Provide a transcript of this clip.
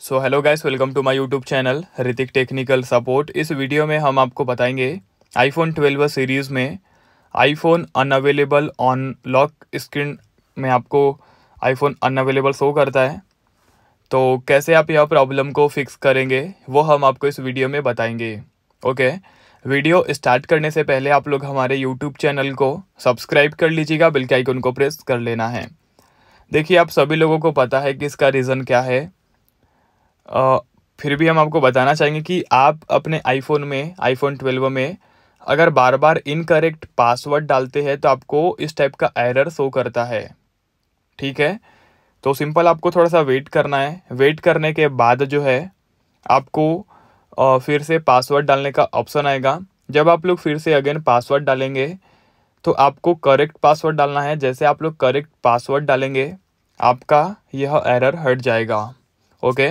so hello guys welcome to my YouTube channel Ritik technical support इस video में हम आपको बताएंगे आईफोन 12 सीरीज़ में iPhone unavailable on lock screen में आपको आईफोन अनअवेलेबल शो करता है तो कैसे आप यह प्रॉब्लम को फिक्स करेंगे वो हम आपको इस वीडियो में बताएंगे ओके वीडियो स्टार्ट करने से पहले आप लोग हमारे यूट्यूब चैनल को सब्सक्राइब कर लीजिएगा बिल्कुल आइकन को प्रेस कर लेना है देखिए आप सभी लोगों को पता है कि इसका रीज़न क्या है फिर भी हम आपको बताना चाहेंगे कि आप अपने आईफोन में आईफोन ट्वेल्व में अगर बार बार इनकरेक्ट पासवर्ड डालते हैं तो आपको इस टाइप का एरर शो करता है ठीक है तो सिंपल आपको थोड़ा सा वेट करना है वेट करने के बाद जो है आपको फिर से पासवर्ड डालने का ऑप्शन आएगा जब आप लोग फिर से अगेन पासवर्ड डालेंगे तो आपको करेक्ट पासवर्ड डालना है जैसे आप लोग करेक्ट पासवर्ड डालेंगे आपका यह एरर हट जाएगा ओके